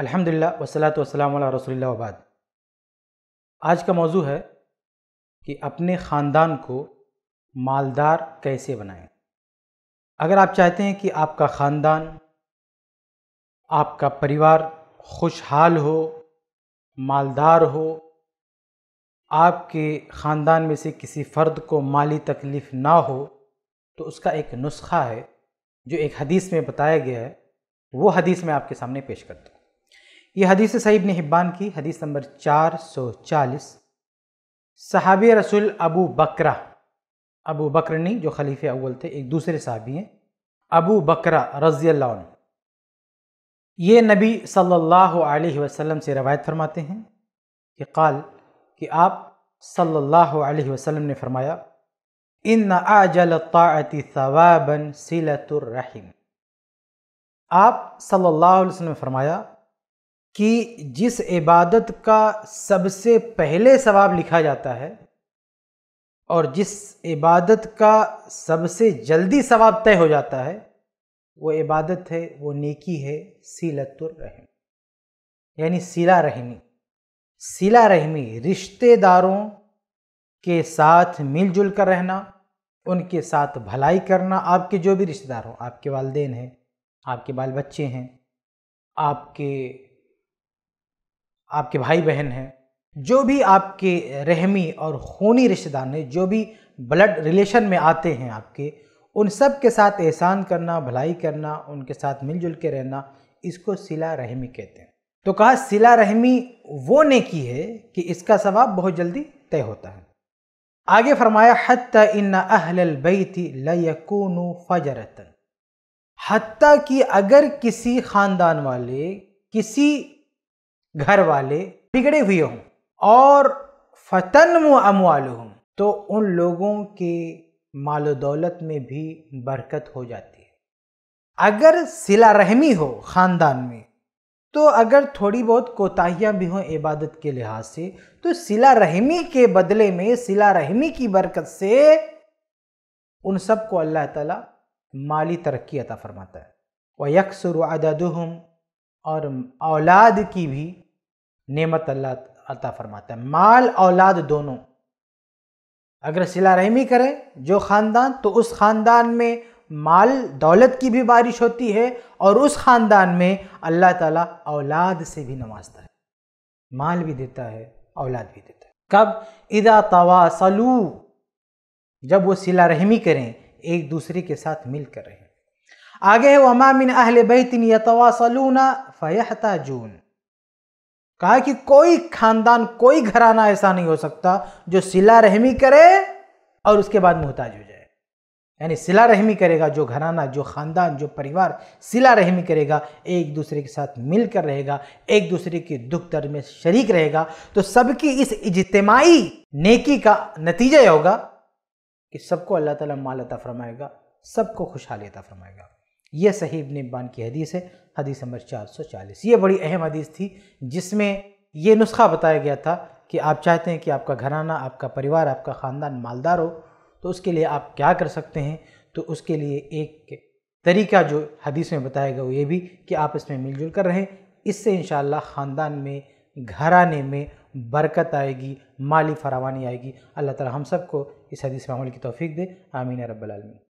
अल्हम्दुलिल्लाह वसलात वसलाम रसोल्ला वबाद आज का मौजू है कि अपने ख़ानदान को मालदार कैसे बनाएं अगर आप चाहते हैं कि आपका ख़ानदान आपका परिवार खुशहाल हो मालदार हो आपके ख़ानदान में से किसी फ़र्द को माली तकलीफ़ ना हो तो उसका एक नुस्खा है जो एक हदीस में बताया गया है वो हदीस मैं आपके सामने पेश करता हूँ यह हदीस सईब ने हिब्बान की हदीस नंबर 440 सहाबी रसूल अबू बकरा अबू बकर नहीं जो खलीफे अव्वल थे एक दूसरे साहबी हैं अबू बकरा रजी अल्लाह ये नबी सल्लल्लाहु अलैहि वसल्लम से रवायत फरमाते हैं कि काल कि आप सल्लल्लाहु अलैहि वसल्लम ने फरमाया इन आजल ताति सवाबन रहीम आप सल्लल्लाहु अलैहि वसल्लम ने फरमाया कि जिस इबादत का सबसे पहले सवाब लिखा जाता है और जिस इबादत का सबसे जल्दी सवाब तय हो जाता है वो इबादत है वो नेकी है सीलतुर रहम यानी सिला रहमी सिला रहमी रिश्तेदारों के साथ मिलजुल कर रहना उनके साथ भलाई करना आपके जो भी रिश्तेदार हों आपके वालदेन हैं आपके बाल बच्चे हैं आपके आपके भाई बहन हैं जो भी आपके रहमी और खूनी रिश्तेदार ने जो भी ब्लड रिलेशन में आते हैं आपके उन सब के साथ एहसान करना भलाई करना उनके साथ मिलजुल के रहना इसको सिला रहमी कहते हैं तो कहा सिला रहमी वो ने की है कि इसका सवाब बहुत जल्दी तय होता है आगे फरमाया हती इन अहलबैती लयकून फजरतन हती कि अगर किसी ख़ानदान वाले किसी घर वाले बिगड़े हुए हों और फतन हों तो उन लोगों के माल दौलत में भी बरकत हो जाती है अगर सिला रहमी हो ख़ानदान में तो अगर थोड़ी बहुत कोताहियाँ भी हों इबादत के लिहाज से तो सिला रहमी के बदले में सिला रहमी की बरकत से उन सब को अल्लाह ताला माली तरक्की अता फरमाता है व यकसर अददहम और औलाद की भी नेमत अल्लाह अता फरमाता है माल औलाद दोनों अगर सिला रहमी करें जो ख़ानदान तो उस ख़ानदान में माल दौलत की भी बारिश होती है और उस ख़ानदान में अल्लाह ताला औलाद से भी नवाजता है माल भी देता है औलाद भी देता है कब इदा तवासलू जब वो सिला रहमी करें एक दूसरे के साथ मिल कर रहें आगे है वमा मिन अहल बैतिन यतवासलूना फ़यहता जून कहा कि कोई खानदान कोई घराना ऐसा नहीं हो सकता जो सिला रहमी करे और उसके बाद मोहताज हो जाए यानी सिला रहमी करेगा जो घराना जो खानदान जो परिवार सिला रहमी करेगा एक दूसरे के साथ मिलकर रहेगा एक दूसरे के दुख दर्द में शरीक रहेगा तो सबकी इस इजतमाही नेकी का नतीजा होगा कि सबको अल्लाह ताला माल अता फरमाएगा सबको खुशहाली अता फरमाएगा यह सही इबन इब्बान की हदीस है हदीस नंबर 440 ये बड़ी अहम हदीस थी जिसमें ये नुस्खा बताया गया था कि आप चाहते हैं कि आपका घराना आपका परिवार आपका ख़ानदान मालदार हो तो उसके लिए आप क्या कर सकते हैं तो उसके लिए एक तरीका जो हदीस में बताया गया वो ये भी कि आप इसमें मिलजुल कर रहें इससे इन ख़ानदान में घराने में बरकत आएगी माली फरावानी आएगी अल्लाह ताला हम सबको इस हदीस में अमल की तौफीक दे आमीन रब्बल आलमीन